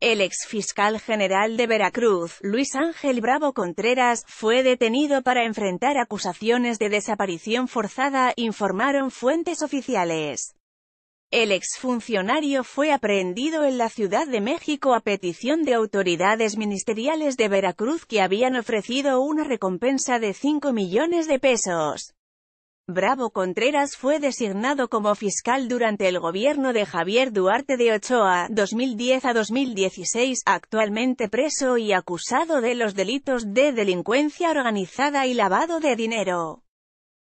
El ex fiscal general de Veracruz, Luis Ángel Bravo Contreras, fue detenido para enfrentar acusaciones de desaparición forzada, informaron fuentes oficiales. El exfuncionario fue aprehendido en la Ciudad de México a petición de autoridades ministeriales de Veracruz que habían ofrecido una recompensa de 5 millones de pesos. Bravo Contreras fue designado como fiscal durante el gobierno de Javier Duarte de Ochoa, 2010 a 2016, actualmente preso y acusado de los delitos de delincuencia organizada y lavado de dinero.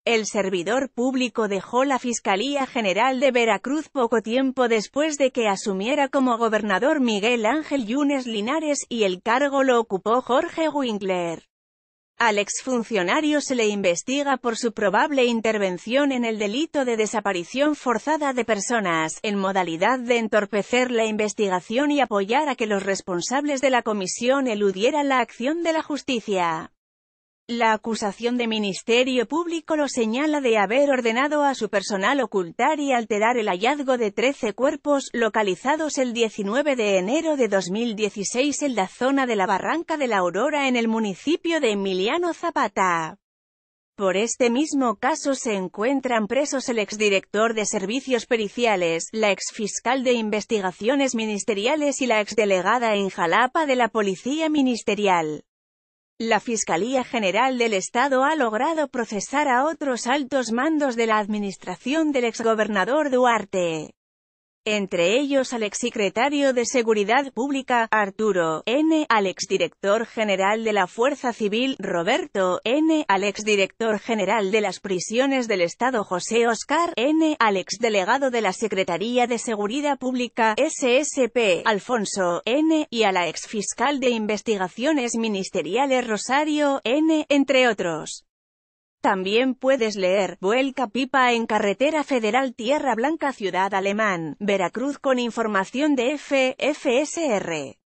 El servidor público dejó la Fiscalía General de Veracruz poco tiempo después de que asumiera como gobernador Miguel Ángel Yunes Linares, y el cargo lo ocupó Jorge Winkler. Al exfuncionario se le investiga por su probable intervención en el delito de desaparición forzada de personas, en modalidad de entorpecer la investigación y apoyar a que los responsables de la comisión eludieran la acción de la justicia. La acusación de Ministerio Público lo señala de haber ordenado a su personal ocultar y alterar el hallazgo de 13 cuerpos localizados el 19 de enero de 2016 en la zona de la Barranca de la Aurora en el municipio de Emiliano Zapata. Por este mismo caso se encuentran presos el exdirector de Servicios Periciales, la exfiscal de Investigaciones Ministeriales y la exdelegada en Jalapa de la Policía Ministerial. La Fiscalía General del Estado ha logrado procesar a otros altos mandos de la administración del exgobernador Duarte entre ellos al exsecretario de Seguridad Pública, Arturo N., al exdirector general de la Fuerza Civil, Roberto N., al exdirector general de las prisiones del Estado, José Oscar N., al exdelegado de la Secretaría de Seguridad Pública, SSP, Alfonso N., y a la exfiscal de Investigaciones Ministeriales, Rosario N., entre otros. También puedes leer, Vuelca pipa en Carretera Federal Tierra Blanca Ciudad Alemán, Veracruz con información de FFSR.